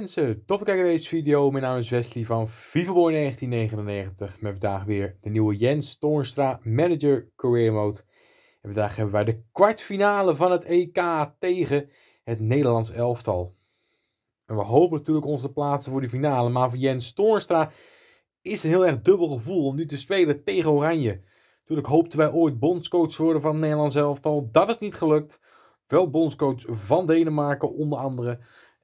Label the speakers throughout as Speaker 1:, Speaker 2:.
Speaker 1: mensen, tof kijken naar deze video. Mijn naam is Wesley van Vivaboy 1999 met vandaag weer de nieuwe Jens Toornstra Manager Career Mode. En vandaag hebben wij de kwartfinale van het EK tegen het Nederlands elftal. En we hopen natuurlijk ons te plaatsen voor de finale, maar voor Jens Toornstra is een heel erg dubbel gevoel om nu te spelen tegen Oranje. Natuurlijk hoopten wij ooit bondscoach worden van het Nederlands elftal, dat is niet gelukt. Wel bondscoach van Denemarken onder andere.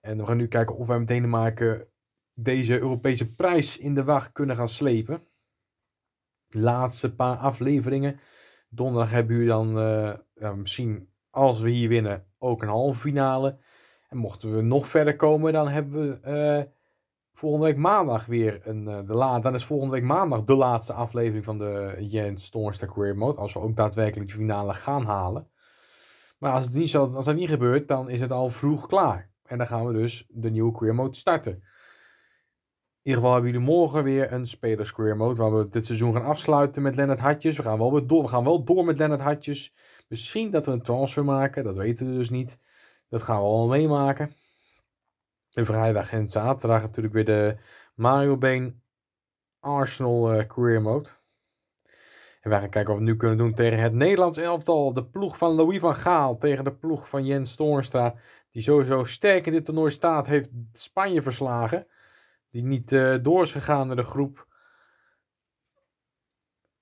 Speaker 1: En we gaan nu kijken of wij met maken deze Europese prijs in de wacht kunnen gaan slepen. laatste paar afleveringen. Donderdag hebben we dan eh, ja, misschien, als we hier winnen, ook een halve finale. En mochten we nog verder komen, dan hebben we eh, volgende week maandag weer een, eh, de laat. Dan is volgende week maandag de laatste aflevering van de Jens Stormster Career Mode. Als we ook daadwerkelijk de finale gaan halen. Maar als, het niet zo, als dat niet gebeurt, dan is het al vroeg klaar. En dan gaan we dus de nieuwe career mode starten. In ieder geval hebben jullie morgen weer een spelers career mode. Waar we dit seizoen gaan afsluiten met Lennart Hartjes. We gaan wel weer door, we gaan wel door met Lennart Hartjes. Misschien dat we een transfer maken. Dat weten we dus niet. Dat gaan we allemaal meemaken. En vrijdag en zaterdag natuurlijk weer de Mario Been Arsenal eh, Career Mode. En wij gaan kijken wat we nu kunnen doen tegen het Nederlands elftal. De ploeg van Louis van Gaal tegen de ploeg van Jens Toornstra die sowieso sterk in dit toernooi staat, heeft Spanje verslagen. Die niet uh, door is gegaan naar de groep.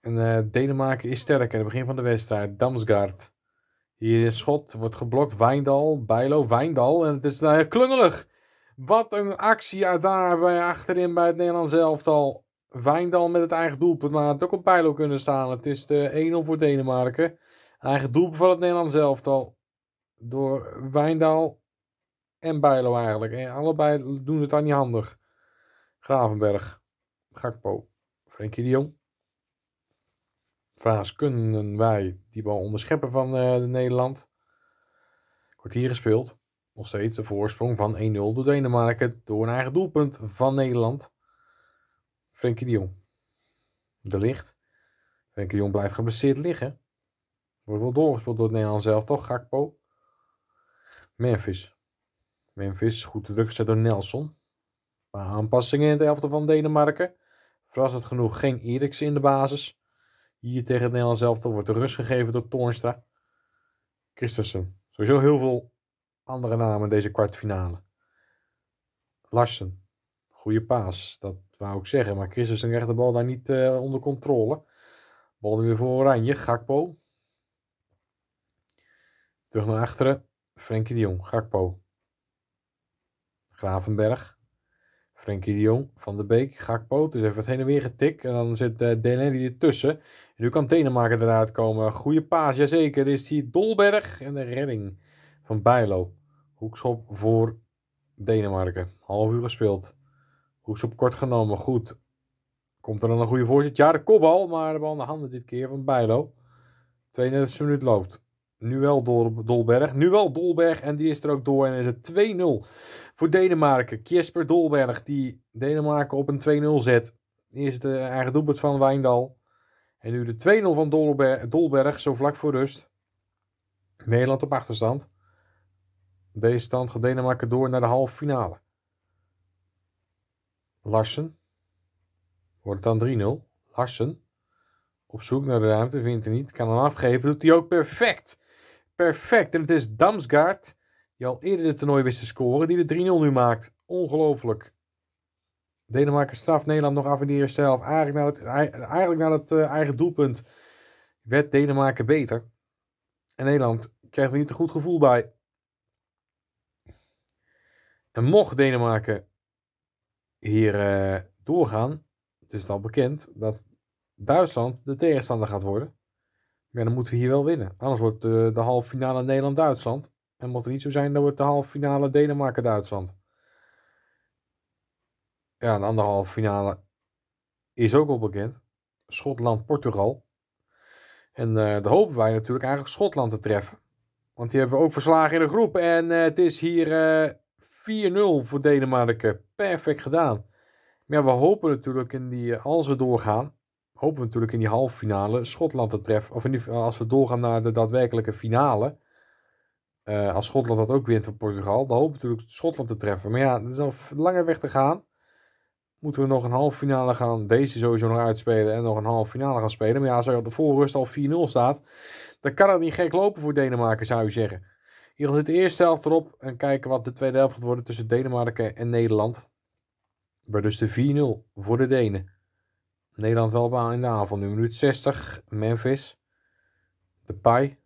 Speaker 1: En eh, Denemarken is sterk in het begin van de wedstrijd. Damsgaard. Hier is schot, wordt geblokt. Wijndal, Bijlo, Wijndal. En het is daar klungelig. Wat een actie daar bij, achterin bij het Nederlands elftal. Wijndal met het eigen doelpunt, maar had ook op Bijlo kunnen staan. Het is de 1-0 voor Denemarken. Eigen doelpunt van het Nederlands elftal. Door Wijndal en Bijlo eigenlijk. En allebei doen het aan niet handig. Gravenberg, Gakpo, Frenkie de Jong. kunnen wij die bal onderscheppen van uh, Nederland. Kwartier gespeeld. Nog steeds de voorsprong van 1-0 door Denemarken door een eigen doelpunt van Nederland. Frenkie de Jong. De licht. Frenkie de Jong blijft geblesseerd liggen. Wordt wel doorgespeeld door het Nederland zelf, toch? Gakpo. Memphis. Memphis, goed druk gezet door Nelson. Maar aanpassingen in het elftal van Denemarken. Verrassend genoeg geen Eriksen in de basis. Hier tegen het Nederlands elftal wordt de rust gegeven door Toornstra. Christensen. Sowieso heel veel andere namen in deze kwartfinale. Larsen. Goede paas, dat wou ik zeggen. Maar Christensen krijgt de bal daar niet eh, onder controle. Bal nu weer voor Oranje. Gakpo. Terug naar achteren. Frenkie de Jong. Gakpo. Gravenberg. Frenkie de Jong, Van de Beek, Gakpo. Dus even het heen en weer getik. En dan zit uh, eh, Delaney ertussen. En nu kan Denemarken eruit komen. Goede paas, jazeker. Is hier Dolberg en de redding van Bijlo. Hoekschop voor Denemarken. Half uur gespeeld. Hoekschop kort genomen. Goed. Komt er dan een goede voorzet? Ja, de kopbal. Maar de bal aan de handen dit keer van Bijlo. 32 minuut loopt. Nu wel Dolberg. Nu wel Dolberg. En die is er ook door. En is het 2-0 voor Denemarken. Kasper Dolberg die Denemarken op een 2-0 zet. Eerst de eigen doelpunt van Wijndal. En nu de 2-0 van Dolberg, Dolberg. Zo vlak voor rust. Nederland op achterstand. Op deze stand gaat Denemarken door naar de halve finale. Larsen. Wordt het dan 3-0. Larsen. Op zoek naar de ruimte, vindt hij niet. Kan hem afgeven, doet hij ook perfect perfect. En het is Damsgaard, die al eerder het toernooi wist te scoren, die de 3-0 nu maakt. Ongelooflijk. Denemarken straft Nederland nog af en de eerste Eigenlijk naar het, eigenlijk naar het eh, eigen doelpunt werd Denemarken beter. En Nederland krijgt er niet een goed gevoel bij. En mocht Denemarken hier uh, doorgaan, het is al bekend dat Duitsland de tegenstander gaat worden. Ja, dan moeten we hier wel winnen. Anders wordt de, de halve finale Nederland-Duitsland. En moet het niet zo zijn, dan wordt de halve finale Denemarken-Duitsland. Ja, de andere halve finale is ook al bekend. Schotland-Portugal. En uh, daar hopen wij natuurlijk eigenlijk Schotland te treffen. Want die hebben we ook verslagen in de groep. En eh, het is hier uh, eh, 4-0 voor Denemarken. Perfect gedaan. Maar ja, we hopen natuurlijk in die, als we doorgaan, hopen we natuurlijk in die halve finale Schotland te treffen. Of als we doorgaan naar de daadwerkelijke finale. Eh, als Schotland dat ook wint van Portugal, dan hopen we natuurlijk Schotland te treffen. Maar ja, dat is al langer weg te gaan. Moeten we nog een halve finale gaan, deze sowieso nog uitspelen en nog een halve finale gaan spelen. Maar ja, als er op de voorrust al 4-0 staat, dan kan het niet gek lopen voor Denemarken, zou je zeggen. Hier zit de eerste helft erop en kijken wat de tweede helft gaat worden tussen Denemarken en Nederland. Maar dus de 4-0 voor de Denen. Nederland wel in de aanval. Nu minuut 60. Memphis. De Pai.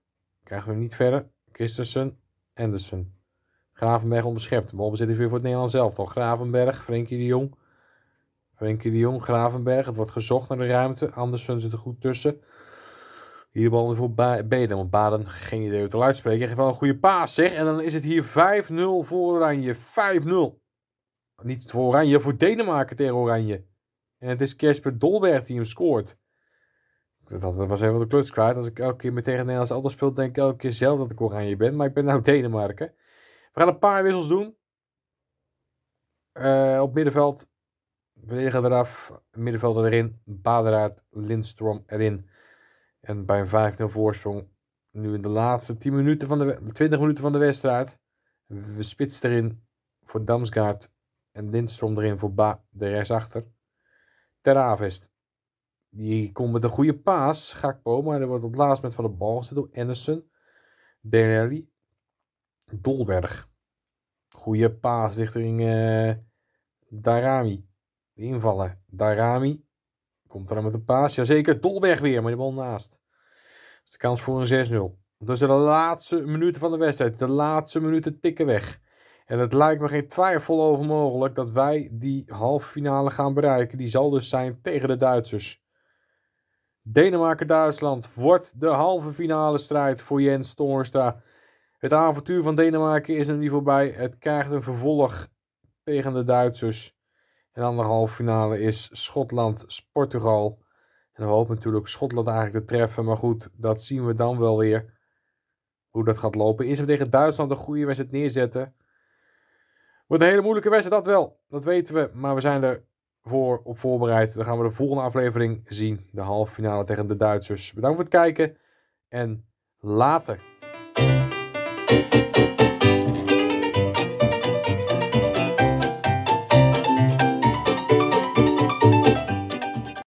Speaker 1: Krijgen we niet verder. Christensen. Andersen, Gravenberg onderschept. bezit is weer voor het Nederlands elftal. Gravenberg. Frenkie de Jong. Frenkie de Jong. Gravenberg. Het wordt gezocht naar de ruimte. Andersen zit er goed tussen. Hier de bal voor Baden. Want Baden, geen idee hoe het eruit spreken. Geeft wel een goede paas zeg. En dan is het hier 5-0 voor Oranje. 5-0. Niet voor Oranje, voor Denemarken tegen Oranje. En het is Casper Dolberg die hem scoort. Dat, was even de kluts Als ik elke keer met tegen Nederlands altijd speel, denk ik elke keer zelf dat ik Oranje ben. Maar ik ben nou Denemarken. We gaan een paar wissels doen. Eh, op middenveld. Verdediger eraf. Middenvelder erin. Baderaard, Lindstrom erin. En bij een 5-0 voorsprong. Nu in de laatste 10 minuten van de, 20 minuten van de wedstrijd. we Spits erin voor Damsgaard. En Lindstrom erin voor Ba, de rechtsachter. achter. Teravest. Die komt met een goede paas, Gakpo, maar er wordt op het laatst met van de bal gezet door Anderson. Denelli. Dolberg. Goede paas richting uh, Darami. De Darami. Komt er dan met een paas. Jazeker, Dolberg weer, maar die bal naast. Dus de kans voor een 6-0. Dus de laatste minuten van de wedstrijd. De laatste minuten tikken weg. En het lijkt me geen twijfel over mogelijk dat wij die halve finale gaan bereiken. Die zal dus zijn tegen de Duitsers. Denemarken-Duitsland wordt de halve finale strijd voor Jens Toornstra. Het avontuur van Denemarken is er niet voorbij. Het krijgt een vervolg tegen de Duitsers. En dan de halve finale is schotland sportugal En we hopen natuurlijk Schotland eigenlijk te treffen. Maar goed, dat zien we dan wel weer. Hoe dat gaat lopen. Is hem tegen Duitsland een goede wedstrijd neerzetten. Wordt een hele moeilijke wedstrijd, dat wel. Dat weten we, maar we zijn er voor op voorbereid. Dan gaan we de volgende aflevering zien. De halve finale tegen de Duitsers. Bedankt voor het kijken en later.